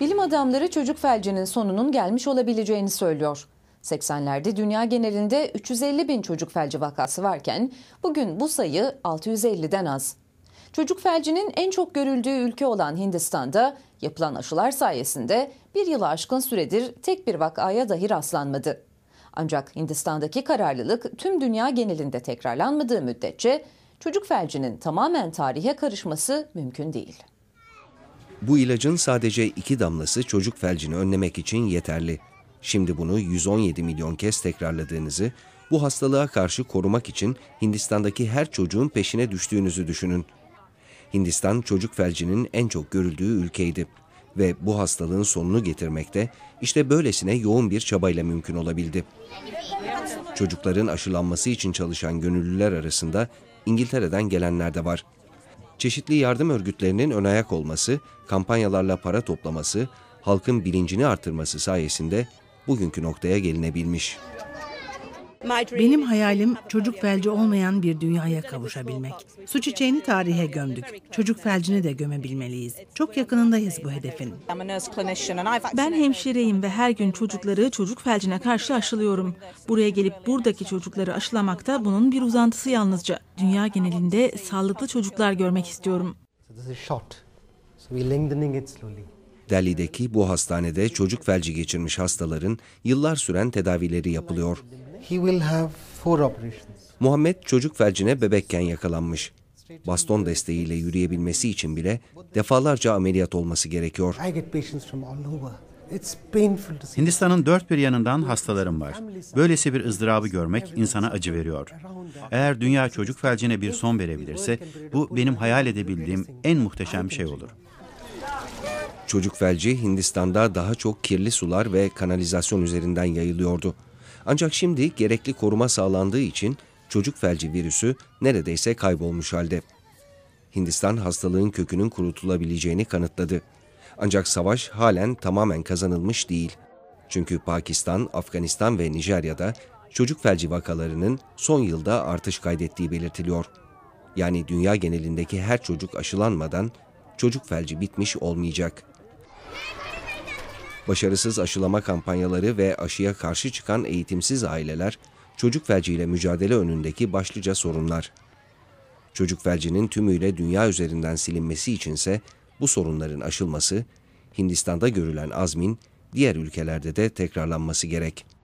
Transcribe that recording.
Bilim adamları çocuk felcinin sonunun gelmiş olabileceğini söylüyor. 80'lerde dünya genelinde 350 bin çocuk felci vakası varken bugün bu sayı 650'den az. Çocuk felcinin en çok görüldüğü ülke olan Hindistan'da yapılan aşılar sayesinde bir yılı aşkın süredir tek bir vakaya dahi rastlanmadı. Ancak Hindistan'daki kararlılık tüm dünya genelinde tekrarlanmadığı müddetçe çocuk felcinin tamamen tarihe karışması mümkün değil. Bu ilacın sadece iki damlası çocuk felcini önlemek için yeterli. Şimdi bunu 117 milyon kez tekrarladığınızı, bu hastalığa karşı korumak için Hindistan'daki her çocuğun peşine düştüğünüzü düşünün. Hindistan çocuk felcinin en çok görüldüğü ülkeydi ve bu hastalığın sonunu getirmekte işte böylesine yoğun bir çabayla mümkün olabildi. Çocukların aşılanması için çalışan gönüllüler arasında İngiltere'den gelenler de var çeşitli yardım örgütlerinin önayak olması, kampanyalarla para toplaması, halkın bilincini artırması sayesinde bugünkü noktaya gelinebilmiş. Benim hayalim çocuk felci olmayan bir dünyaya kavuşabilmek. Su çiçeğini tarihe gömdük. Çocuk felcini de gömebilmeliyiz. Çok yakınındayız bu hedefin. Ben hemşireyim ve her gün çocukları çocuk felcine karşı aşılıyorum. Buraya gelip buradaki çocukları aşılamak da bunun bir uzantısı yalnızca. Dünya genelinde sağlıklı çocuklar görmek istiyorum. Delhi'deki bu hastanede çocuk felci geçirmiş hastaların yıllar süren tedavileri yapılıyor he will have four operations. Muhammed çocuk felcine bebekken yakalanmış. Baston desteğiyle yürüyebilmesi için bile defalarca ameliyat olması gerekiyor. Hindistan'ın dört bir yanından hastalarım var. Böylesi bir ızdırabı görmek insana acı veriyor. Eğer dünya çocuk felcine bir son verebilirse bu benim hayal edebildiğim en muhteşem şey olur. Çocuk felci Hindistan'da daha çok kirli sular ve kanalizasyon üzerinden yayılıyordu. Ancak şimdi gerekli koruma sağlandığı için çocuk felci virüsü neredeyse kaybolmuş halde. Hindistan hastalığın kökünün kurutulabileceğini kanıtladı. Ancak savaş halen tamamen kazanılmış değil. Çünkü Pakistan, Afganistan ve Nijerya'da çocuk felci vakalarının son yılda artış kaydettiği belirtiliyor. Yani dünya genelindeki her çocuk aşılanmadan çocuk felci bitmiş olmayacak.'' Başarısız aşılama kampanyaları ve aşıya karşı çıkan eğitimsiz aileler çocuk felciyle mücadele önündeki başlıca sorunlar. Çocuk felcinin tümüyle dünya üzerinden silinmesi içinse bu sorunların aşılması Hindistan'da görülen azmin diğer ülkelerde de tekrarlanması gerek.''